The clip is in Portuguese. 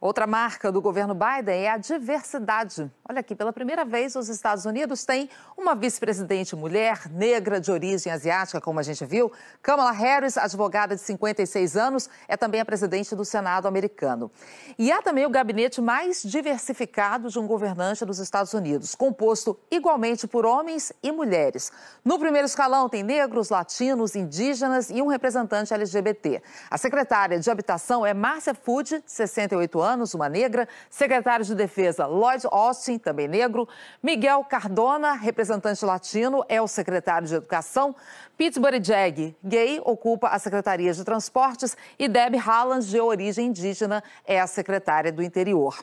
Outra marca do governo Biden é a diversidade. Olha aqui, pela primeira vez, os Estados Unidos têm uma vice-presidente mulher, negra de origem asiática, como a gente viu. Kamala Harris, advogada de 56 anos, é também a presidente do Senado americano. E há também o gabinete mais diversificado de um governante dos Estados Unidos, composto igualmente por homens e mulheres. No primeiro escalão tem negros, latinos, indígenas e um representante LGBT. A secretária de Habitação é Márcia Food, 68 anos Humanos, uma negra, secretário de Defesa Lloyd Austin, também negro, Miguel Cardona, representante latino, é o secretário de Educação, Pittsburgh Jeg, gay, ocupa a Secretaria de Transportes e Deb Haaland, de origem indígena, é a secretária do Interior.